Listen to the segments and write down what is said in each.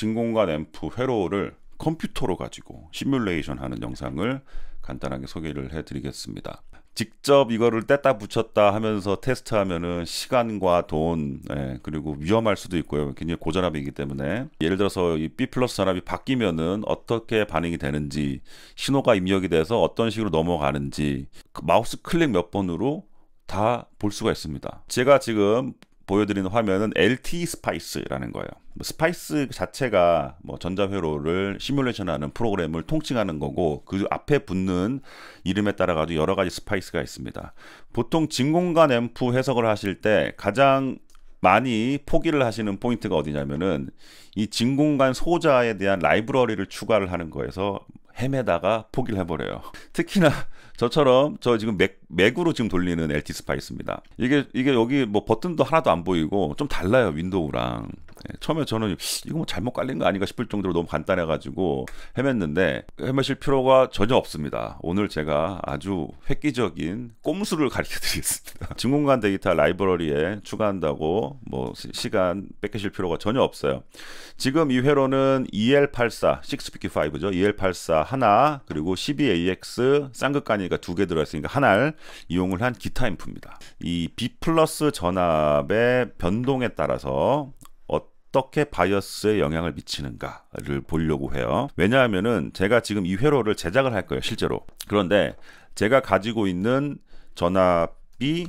진공관 앰프 회로를 컴퓨터로 가지고 시뮬레이션 하는 영상을 간단하게 소개를 해드리겠습니다. 직접 이거를 뗐다 붙였다 하면서 테스트하면은 시간과 돈 예, 그리고 위험할 수도 있고요. 굉장히 고전압이기 때문에 예를 들어서 이 B 플러스 전압이 바뀌면은 어떻게 반응이 되는지 신호가 입력이 돼서 어떤 식으로 넘어가는지 그 마우스 클릭 몇 번으로 다 볼 수가 있습니다. 제가 지금 보여드리는 화면은 LTE 스파이스라는 거예요. 뭐 스파이스 자체가 뭐 전자회로를 시뮬레이션하는 프로그램을 통칭하는 거고 그 앞에 붙는 이름에 따라 가지고 여러 가지 스파이스가 있습니다. 보통 진공관 앰프 해석을 하실 때 가장 많이 포기를 하시는 포인트가 어디냐면은 이 진공관 소자에 대한 라이브러리를 추가를 하는 거에서 헤매다가 포기를 해버려요. 특히나 저처럼 저 지금 맥, 맥으로 지금 돌리는 LT 스파이스입니다. 이게 이게 여기 뭐 버튼도 하나도 안 보이고 좀 달라요 윈도우랑. 예, 처음에 저는 이거 뭐 잘못 깔린 거 아닌가 싶을 정도로 너무 간단해가지고 헤맸는데 헤매실 필요가 전혀 없습니다. 오늘 제가 아주 획기적인 꼼수를 가르쳐드리겠습니다. 진공관 데이터 라이브러리에 추가한다고 뭐 시간 뺏기실 필요가 전혀 없어요. 지금 이 회로는 EL84, 6PQ5죠. EL84 하나 그리고 12AX 쌍극간이니까 두 개 들어있으니까 하나를 이용을 한 기타 인프입니다. 이 B 플러스 전압의 변동에 따라서 어떻게 바이어스에 영향을 미치는가를 보려고 해요. 왜냐하면은 제가 지금 이 회로를 제작을 할 거예요, 실제로. 그런데 제가 가지고 있는 전압이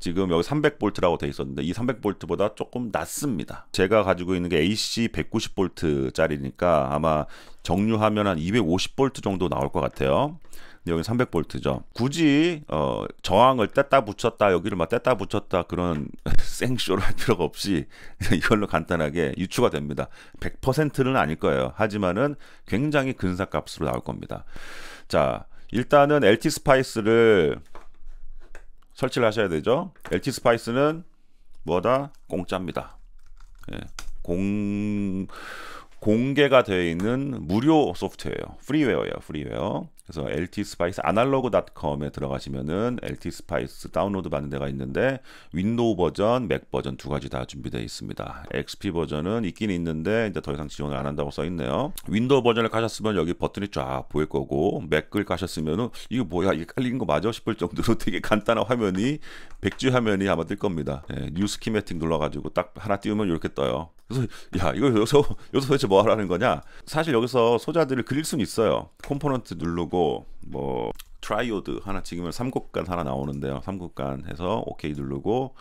지금 여기 3 0 0볼트라고 되어 있었는데 이3 0 0볼트보다 조금 낮습니다. 제가 가지고 있는 게 AC 1 9 0볼트짜리니까 아마 정류하면 한2 5 0볼트 정도 나올 것 같아요. 여기 300볼트죠. 굳이 어, 저항을 뗐다 붙였다 여기를 막 뗐다 붙였다 그런 생쇼를 할 필요가 없이 이걸로 간단하게 유추가 됩니다. 100%는 아닐 거예요. 하지만은 굉장히 근사 값으로 나올 겁니다. 자, 일단은 LT 스파이스를 설치를 하셔야 되죠. LT 스파이스는 뭐다 공짜입니다. 예, 공 공개가 되어 있는 무료 소프트웨어예요. 프리웨어예요, 프리웨어. 그래서 ltspice analog.com에 들어가시면은 ltspice 다운로드 받는 데가 있는데 윈도우 버전, 맥 버전 두 가지 다 준비되어 있습니다. XP 버전은 있긴 있는데 이제 더 이상 지원을 안 한다고 써 있네요. 윈도우 버전을 가셨으면 여기 버튼이 쫙 보일 거고 맥을 가셨으면은 이거 뭐야 이게 깔린 거 맞아 싶을 정도로 되게 간단한 화면이 백지 화면이 아마 뜰 겁니다. 네, 뉴 스키매틱 눌러가지고 딱 하나 띄우면 이렇게 떠요. 그래서 야 이거 여기서 여기서 도대체 뭐 하라는 거냐? 사실 여기서 소자들을 그릴 수는 있어요. 컴포넌트 누르고 뭐 트라이오드 하나 지금은 삼곡간 하나 나오는데요. 삼곡간 해서 오케이 누르고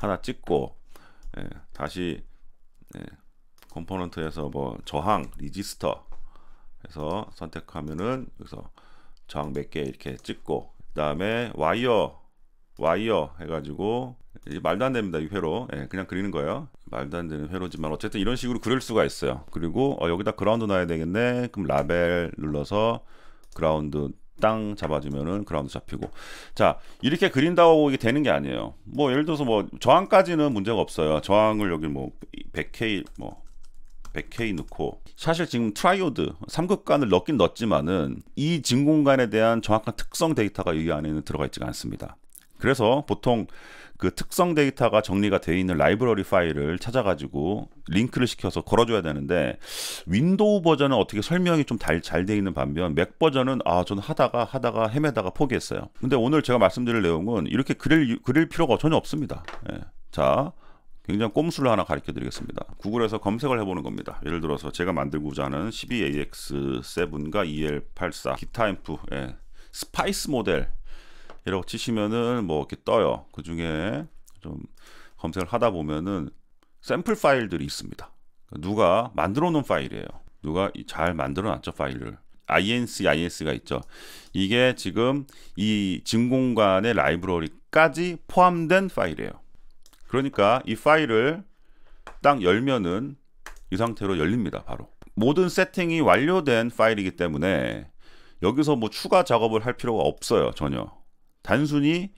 하나 찍고 예, 다시 예, 컴포넌트에서 뭐 저항 리지스터 해서 선택하면은 여기서 저항 몇 개 이렇게 찍고 그 다음에 와이어 와이어 해가지고 말도 안 됩니다 이 회로 예, 그냥 그리는 거예요 말도 안 되는 회로지만 어쨌든 이런 식으로 그릴 수가 있어요 그리고 어, 여기다 그라운드 놔야 되겠네 그럼 라벨 눌러서 그라운드 땅 잡아주면은 그라운드 잡히고 자 이렇게 그린다고 이게 되는 게 아니에요 뭐 예를 들어서 뭐 저항까지는 문제가 없어요 저항을 여기 뭐 100k 뭐 100K 넣고 사실 지금 트라이오드 3극간을 넣긴 넣었지만은 이 진공간에 대한 정확한 특성 데이터가 여기 안에는 들어가 있지가 않습니다. 그래서 보통 그 특성 데이터가 정리가 되어 있는 라이브러리 파일을 찾아가지고 링크를 시켜서 걸어줘야 되는데 윈도우 버전은 어떻게 설명이 좀잘 되어 있는 반면 맥 버전은 아 저는 하다가 하다가 헤매다가 포기했어요. 근데 오늘 제가 말씀드릴 내용은 이렇게 그릴 그릴 필요가 전혀 없습니다. 예. 자. 굉장히 꼼수를 하나 가르쳐 드리겠습니다. 구글에서 검색을 해보는 겁니다. 예를 들어서 제가 만들고자 하는 12AX7과 EL84 기타 앰프 예. 스파이스 모델 이라고 치시면은 뭐 이렇게 떠요. 그 중에 좀 검색을 하다 보면은 샘플 파일들이 있습니다. 그러니까 누가 만들어 놓은 파일이에요. 누가 잘 만들어 놨죠, 파일을. INC, IS가 있죠. 이게 지금 이 진공관의 라이브러리까지 포함된 파일이에요. 그러니까 이 파일을 딱 열면은 이 상태로 열립니다. 바로 모든 세팅이 완료된 파일이기 때문에 여기서 뭐 추가 작업을 할 필요가 없어요. 전혀. 단순히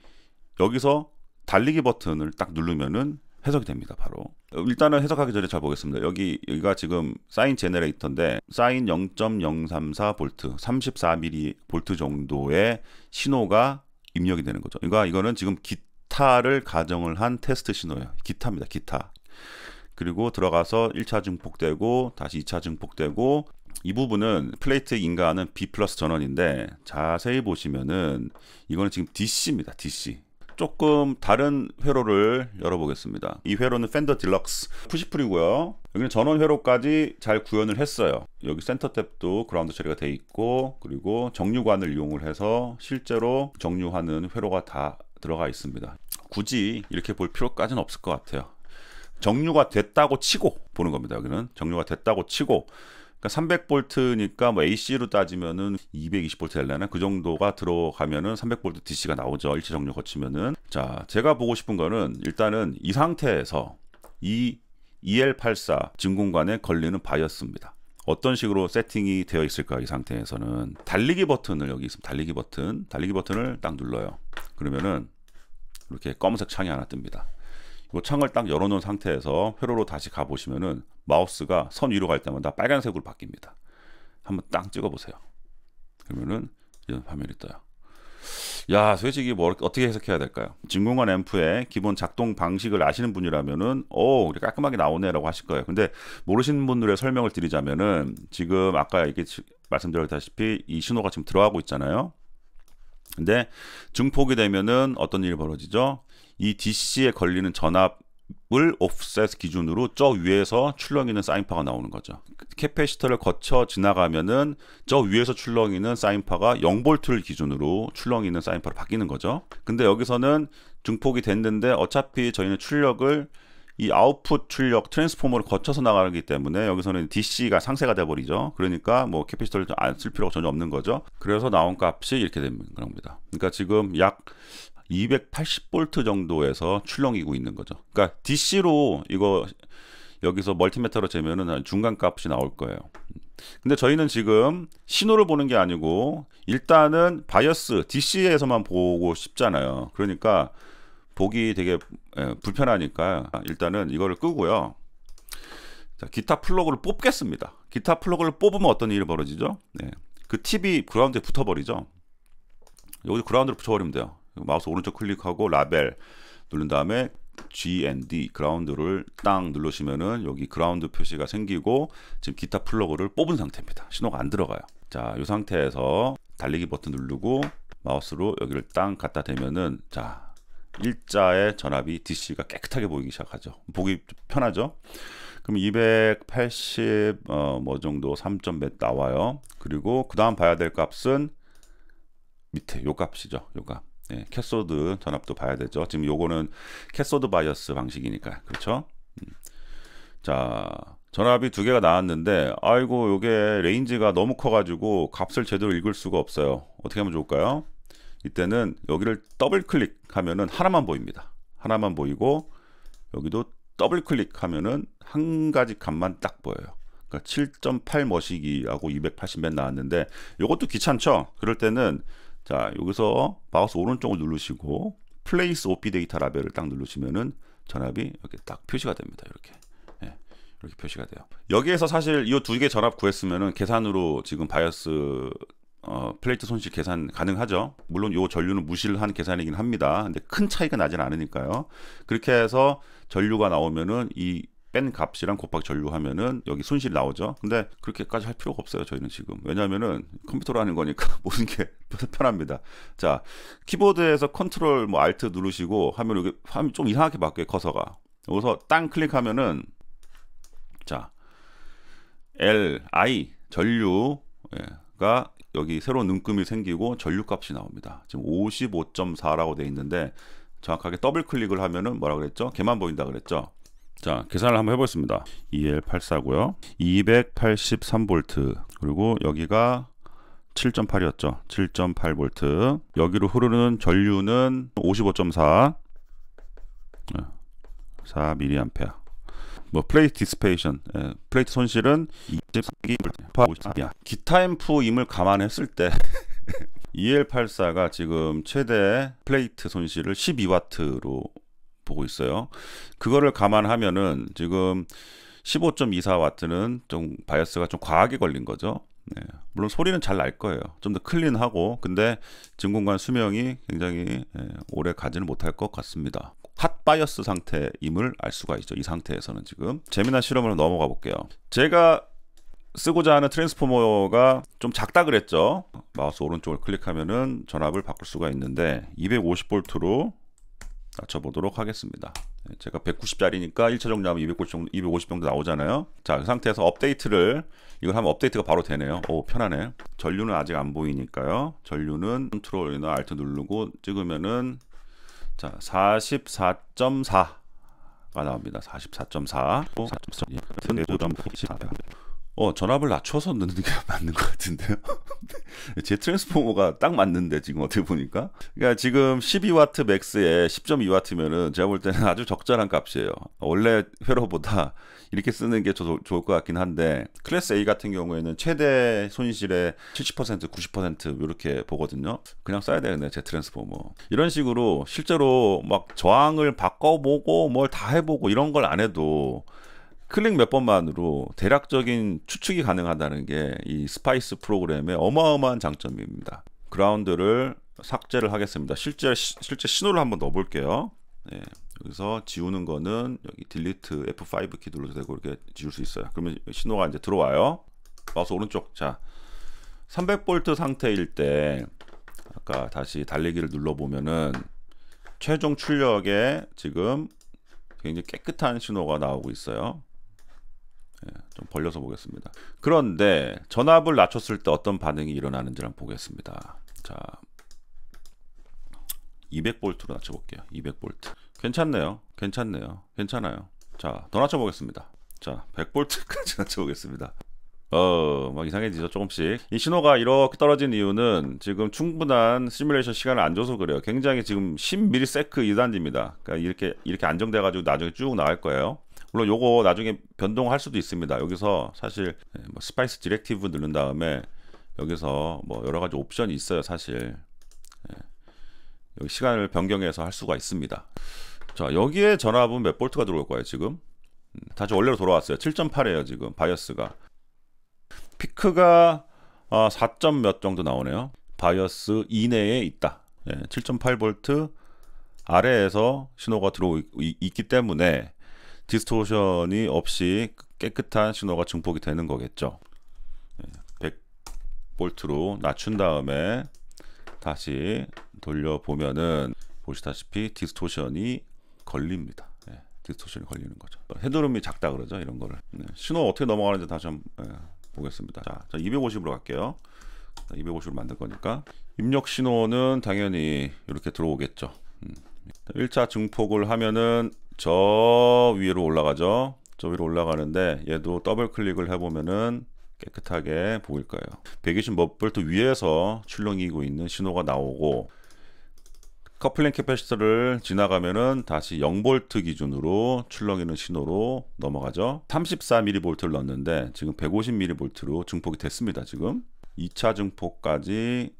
여기서 달리기 버튼을 딱 누르면은 해석이 됩니다. 바로 일단은 해석하기 전에 잘 보겠습니다. 여기 여기가 지금 사인 제네레이터인데 사인 0.034 볼트, 34mm 볼트 정도의 신호가 입력이 되는 거죠. 그러니까 이거는 지금 기타를 가정을 한 테스트 신호예요. 기타입니다. 기타. 그리고 들어가서 1차 증폭되고 다시 2차 증폭되고 이 부분은 플레이트 인가하는 B 플러스 전원인데 자세히 보시면은 이거는 지금 DC입니다. DC. 조금 다른 회로를 열어보겠습니다. 이 회로는 펜더 딜럭스 푸시풀이고요. 여기는 전원 회로까지 잘 구현을 했어요. 여기 센터 탭도 그라운드 처리가 돼 있고 그리고 정류관을 이용을 해서 실제로 정류하는 회로가 다 들어가 있습니다. 굳이 이렇게 볼 필요까지는 없을 것 같아요. 정류가 됐다고 치고 보는 겁니다. 여기는 정류가 됐다고 치고 그러니까 300볼트니까 뭐 AC로 따지면은 220볼트 될려나 그 정도가 들어가면은 300볼트 DC가 나오죠. 일체 정류 거치면은 자 제가 보고 싶은 거는 일단은 이 상태에서 이 EL84 진공관에 걸리는 바이어스입니다. 어떤 식으로 세팅이 되어 있을까 이 상태에서는 달리기 버튼을 여기 있습니다. 달리기 버튼, 달리기 버튼을 딱 눌러요. 그러면은 이렇게 검은색 창이 하나 뜹니다. 이 창을 딱 열어놓은 상태에서 회로로 다시 가보시면은 마우스가 선 위로 갈 때마다 빨간색으로 바뀝니다. 한번 딱 찍어보세요. 그러면은 이런 화면이 떠요. 야, 솔직히 뭐 어떻게 해석해야 될까요? 진공관 앰프의 기본 작동 방식을 아시는 분이라면은 오, 우리 깔끔하게 나오네라고 하실 거예요. 근데 모르시는 분들의 설명을 드리자면은 지금 아까 이게 말씀드렸다시피 이 신호가 지금 들어가고 있잖아요. 근데 증폭이 되면은 어떤 일이 벌어지죠? 이 DC에 걸리는 전압 을 offset 기준으로 저 위에서 출렁이는 사인파가 나오는 거죠. 캐패시터를 거쳐 지나가면은 저 위에서 출렁이는 사인파가 0볼트를 기준으로 출렁이는 사인파로 바뀌는 거죠. 근데 여기서는 증폭이 됐는데 어차피 저희는 출력을 이 아웃풋 출력 트랜스포머를 거쳐서 나가기 때문에 여기서는 DC가 상쇄가 돼버리죠. 그러니까 뭐 캐피시터를 안 쓸 필요가 전혀 없는 거죠. 그래서 나온 값이 이렇게 되 겁니다. 그러니까 지금 약 280볼트 정도에서 출렁이고 있는 거죠. 그러니까 DC로 이거 여기서 멀티미터로 재면은 중간 값이 나올 거예요. 근데 저희는 지금 신호를 보는 게 아니고 일단은 바이어스 DC에서만 보고 싶잖아요. 그러니까 보기 되게 예, 불편하니까 일단은 이거를 끄고요. 자, 기타 플러그를 뽑겠습니다. 기타 플러그를 뽑으면 어떤 일이 벌어지죠? 네. 그 팁이 그라운드에 붙어버리죠. 여기 그라운드로 붙여버리면 돼요. 마우스 오른쪽 클릭하고 라벨 누른 다음에 G n d 그라운드를 딱 누르시면은 여기 그라운드 표시가 생기고 지금 기타 플러그를 뽑은 상태입니다. 신호가 안 들어가요. 자, 이 상태에서 달리기 버튼 누르고 마우스로 여기를 딱 갖다 대면은 자 일자의 전압이 DC가 깨끗하게 보이기 시작하죠. 보기 편하죠. 그럼 280 어 뭐 정도 3점 몇 나와요. 그리고 그 다음 봐야 될 값은 밑에 요 값이죠. 요 값. 예, 캐소드 전압도 봐야 되죠. 지금 요거는 캐소드 바이어스 방식이니까 그렇죠. 음. 자 전압이 두 개가 나왔는데 아이고 요게 레인지가 너무 커가지고 값을 제대로 읽을 수가 없어요. 어떻게 하면 좋을까요? 이때는 여기를 더블 클릭하면은 하나만 보입니다. 하나만 보이고 여기도 더블 클릭하면은 한 가지 값만 딱 보여요. 그러니까 7.8 머시기하고 280맨 나왔는데 요것도 귀찮죠. 그럴 때는 자, 여기서 마우스 오른쪽을 누르시고 플레이스 OP 데이터 라벨을 딱 누르시면은 전압이 이렇게 딱 표시가 됩니다. 이렇게. 예, 이렇게 표시가 돼요. 여기에서 사실 이 두 개 전압 구했으면은 계산으로 지금 바이어스 어, 플레이트 손실 계산 가능하죠. 물론 요 전류는 무시를 한 계산이긴 합니다. 근데 큰 차이가 나진 않으니까요. 그렇게 해서 전류가 나오면은 이뺀 값이랑 곱하기 전류하면은 여기 손실이 나오죠. 근데 그렇게까지 할 필요가 없어요. 저희는 지금 왜냐면은 컴퓨터로 하는 거니까 모든 게 편합니다. 자 키보드에서 컨트롤 뭐 알트 누르시고 하면 여기 화면 이좀 이상하게 바뀌어요 커서가. 여기서 땅 클릭하면은 자 L I 전류가 예, 여기 새로운 눈금이 생기고 전류 값이 나옵니다. 지금 55.4라고 돼 있는데 정확하게 더블 클릭을 하면은 뭐라 그랬죠? 개만 보인다 그랬죠? 자, 계산을 한번 해보겠습니다. 2L84고요. 283V 그리고 여기가 7.8이었죠. 7.8V 여기로 흐르는 전류는 55.4 4mA 뭐 플레이트 디스페이션 예, 플레이트 손실은 23기야 기타 앰프임을 감안했을 때 EL84가 지금 최대 플레이트 손실을 12W로 보고 있어요. 그거를 감안하면은 지금 15.24 와트는 좀 바이어스가 좀 과하게 걸린 거죠. 네. 물론 소리는 잘 날 거예요. 좀 더 클린하고 근데 진공관 수명이 굉장히 예, 오래 가지는 못할 것 같습니다. 핫 바이어스 상태임을 알 수가 있죠. 이 상태에서는 지금 재미난 실험으로 넘어가 볼게요. 제가 쓰고자 하는 트랜스포머가 좀 작다 그랬죠. 마우스 오른쪽을 클릭하면은 전압을 바꿀 수가 있는데 2 5 0볼트로 낮춰보도록 하겠습니다. 제가 190짜리니까 1차 정리하면 250 정도, 250 정도 나오잖아요. 자, 그 상태에서 업데이트를, 이걸 하면 업데이트가 바로 되네요. 오, 편하네. 전류는 아직 안 보이니까요. 전류는 컨트롤이나 알트 누르고 찍으면은, 자, 44.4가 나옵니다. 44.4. 4.4. 어, 전압을 낮춰서 넣는 게 맞는 것 같은데요. 제 트랜스포머가 딱 맞는데 지금 어떻게 보니까. 그러니까 지금 12W 맥스에 10.2W면은 제가 볼 때는 아주 적절한 값이에요. 원래 회로보다 이렇게 쓰는 게 조, 좋을 것 같긴 한데 클래스 A 같은 경우에는 최대 손실의 70% 90% 이렇게 보거든요. 그냥 써야 되는데 제 트랜스포머. 이런 식으로 실제로 막 저항을 바꿔보고 뭘 다 해보고 이런 걸 안 해도 클릭 몇 번만으로 대략적인 추측이 가능하다는 게 이 스파이스 프로그램의 어마어마한 장점입니다. 그라운드를 삭제를 하겠습니다. 실제 시, 실제 신호를 한번 넣어 볼게요. 예, 네, 여기서 지우는 거는 여기 딜리트 F5 키 눌러도 되고 이렇게 지울 수 있어요. 그러면 신호가 이제 들어와요. 마우스 오른쪽. 자. 300V 상태일 때 아까 다시 달리기를 눌러 보면은 최종 출력에 지금 굉장히 깨끗한 신호가 나오고 있어요. 예, 좀 벌려서 보겠습니다. 그런데 전압을 낮췄을 때 어떤 반응이 일어나는지 한번 보겠습니다. 자, 200볼트로 낮춰볼게요. 200볼트. 괜찮네요. 괜찮네요. 괜찮아요. 자, 더 낮춰보겠습니다. 자, 100볼트까지 낮춰보겠습니다. 어, 막 이상해지죠, 조금씩. 이 신호가 이렇게 떨어진 이유는 지금 충분한 시뮬레이션 시간을 안 줘서 그래요. 굉장히 지금 10ms 이단지입니다. 그러니까 이렇게, 이렇게 안정돼가지고 나중에 쭉 나갈 거예요. 물론 요거 나중에 변동할 수도 있습니다. 여기서 사실 예, 뭐 스파이스 디렉티브 누른 다음에 여기서 뭐 여러 가지 옵션이 있어요. 사실 예. 여기 시간을 변경해서 할 수가 있습니다. 자 여기에 전압은 몇 볼트가 들어올 거예요 지금? 음, 다시 원래로 돌아왔어요. 7 8에요 지금 바이어스가. 피크가 4점 아, 몇 정도 나오네요. 바이어스 이내에 있다. 7 예, 8 볼트 아래에서 신호가 들어오기 때문에 디스토션이 없이 깨끗한 신호가 증폭이 되는 거겠죠. 1 예, 0 0볼트로 낮춘 다음에 다시 돌려보면은 보시다시피 디스토션이 걸립니다. 예, 디스토션이 걸리는 거죠. 헤드룸이 작다 그러죠. 이런 거를. 예, 신호 어떻게 넘어가는지 다시 한번 예, 보겠습니다. 자, 250으로 갈게요. 250으로 만들 거니까 입력 신호는 당연히 이렇게 들어오겠죠. 음. 1차 증폭을 하면은 저 위로 올라가죠. 저 위로 올라가는데 얘도 더블 클릭을 해보면은 깨끗하게 보일 거예요. 120몇볼트 위에서 출렁이고 있는 신호가 나오고 커플링 캐패시터를 지나가면은 다시 0볼트 기준으로 출렁이는 신호로 넘어가죠. 34mV를 넣었는데 지금 150mV로 증폭이 됐습니다. 지금 2차 증폭까지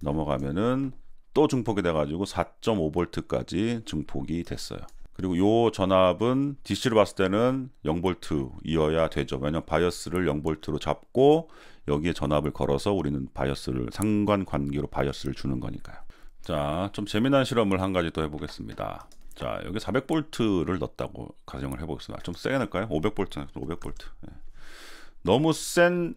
넘어가면은 또 증폭이 돼가지고 4.5V까지 증폭이 됐어요. 그리고 요 전압은 DC를 봤을 때는 0볼트이어야 되죠. 왜냐면 바이어스를 0볼트로 잡고 여기에 전압을 걸어서 우리는 바이어스를 상관관계로 바이어스를 주는 거니까요. 자, 좀 재미난 실험을 한 가지 더 해보겠습니다. 자, 여기 400볼트를 넣었다고 가정을 해보겠습니다. 좀 세게 넣을까요? 500볼트, 500볼트. 네. 예. 너무 센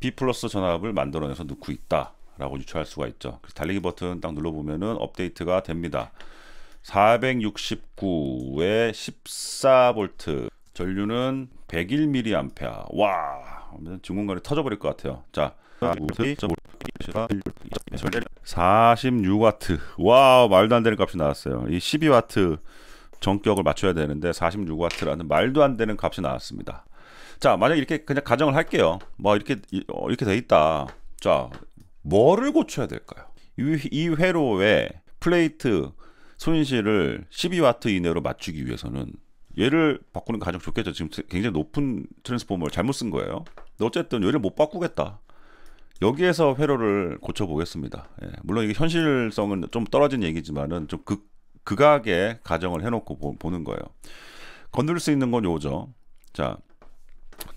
B 플러스 전압을 만들어내서 넣고 있다라고 유추할 수가 있죠. 달리기 버튼 딱 눌러보면은 업데이트가 됩니다. 469에 14V 전류는 101mA. h 와, 중간간에 터져버릴 것 같아요. 자, 46W. 와, 말도 안 되는 값이 나왔어요. 이 12W 전격을 맞춰야 되는데 46W라는 말도 안 되는 값이 나왔습니다. 자, 만약 이렇게 그냥 가정을 할게요. 뭐 이렇게 어, 이렇게 돼 있다. 자, 뭐를 고쳐야 될까요? 이, 이 회로에 플레이트 손실을 12와트 이내로 맞추기 위해서는 얘를 바꾸는 게 가장 좋겠죠. 지금 굉장히 높은 트랜스포머를 잘못 쓴 거예요. 어쨌든 얘를 못 바꾸겠다. 여기에서 회로를 고쳐보겠습니다. 예, 물론 이게 현실성은 좀 떨어진 얘기지만은 좀 극, 극악의 가정을 해놓고 보, 보는 거예요. 건들 수 있는 건 요죠. 자,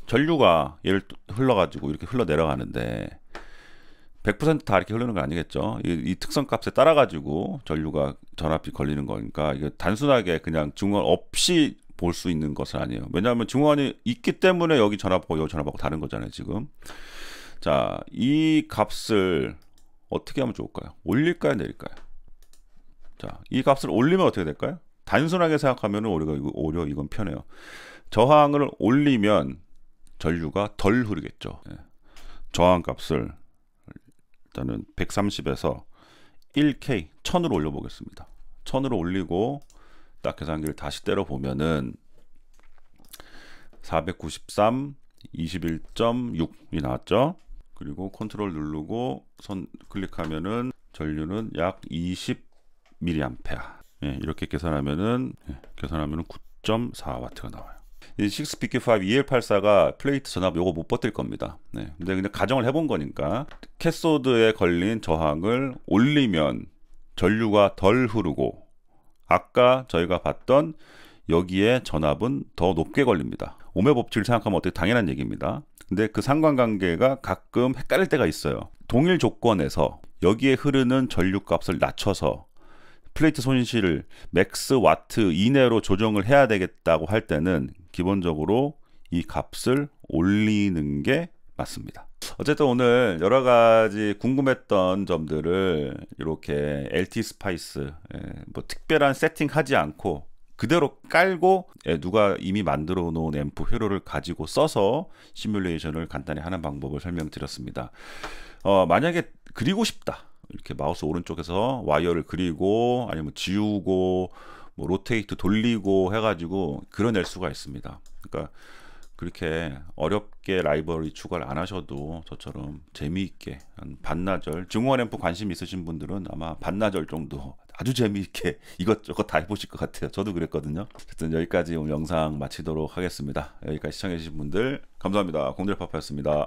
전류가 얘를 흘러가지고 이렇게 흘러 내려가는데 100%다 이렇게 흐르는 거 아니겠죠. 이, 이 특성 값에 따라 가지고 전류가 전압이 걸리는 거니까 이게 단순하게 그냥 증원 없이 볼 수 있는 것은 아니에요. 왜냐하면 증원이 있기 때문에 여기 전압하고 여기 전압하고 다른 거잖아요, 지금. 자, 이 값을 어떻게 하면 좋을까요? 올릴까요, 내릴까요? 자, 이 값을 올리면 어떻게 될까요? 단순하게 생각하면 오히려, 오히려 이건 편해요. 저항을 올리면 전류가 덜 흐르겠죠. 예. 저항 값을 일단은 130에서 1K 1000으로 올려보겠습니다. 1000으로 올리고 딱 계산기를 다시 때려 보면은 493 21.6이 나왔죠. 그리고 컨트롤 누르고 선 클릭하면은 전류는 약 20mA. 예, 이렇게 계산하면은 예, 계산하면은 9.4W가 나와요. 이6피키5 2184가 플레이트 전압 요거 못 버틸 겁니다. 네. 근데 그냥 가정을 해본 거니까 캐소드에 걸린 저항을 올리면 전류가 덜 흐르고 아까 저희가 봤던 여기에 전압은 더 높게 걸립니다. 오메 법칙을 생각하면 어떻게 당연한 얘기입니다. 근데 그 상관관계가 가끔 헷갈릴 때가 있어요. 동일 조건에서 여기에 흐르는 전류값을 낮춰서 플레이트 손실을 맥스 와트 이내로 조정을 해야 되겠다고 할 때는 기본적으로 이 값을 올리는 게 맞습니다. 어쨌든 오늘 여러 가지 궁금했던 점들을 이렇게 LT 스파이스 예, 뭐 특별한 세팅하지 않고 그대로 깔고 예, 누가 이미 만들어 놓은 앰프 회로를 가지고 써서 시뮬레이션을 간단히 하는 방법을 설명드렸습니다. 어, 만약에 그리고 싶다. 이렇게 마우스 오른쪽에서 와이어를 그리고 아니면 지우고 뭐 로테이트 돌리고 해가지고 그려낼 수가 있습니다. 그러니까 그렇게 어렵게 라이벌이 추가를 안 하셔도 저처럼 재미있게 한 반나절 증후한 앰프 관심 있으신 분들은 아마 반나절 정도 아주 재미있게 이것저것 다 해보실 것 같아요. 저도 그랬거든요. 어쨌든 여기까지 오늘 영상 마치도록 하겠습니다. 여기까지 시청해주신 분들 감사합니다. 공들파파였습니다.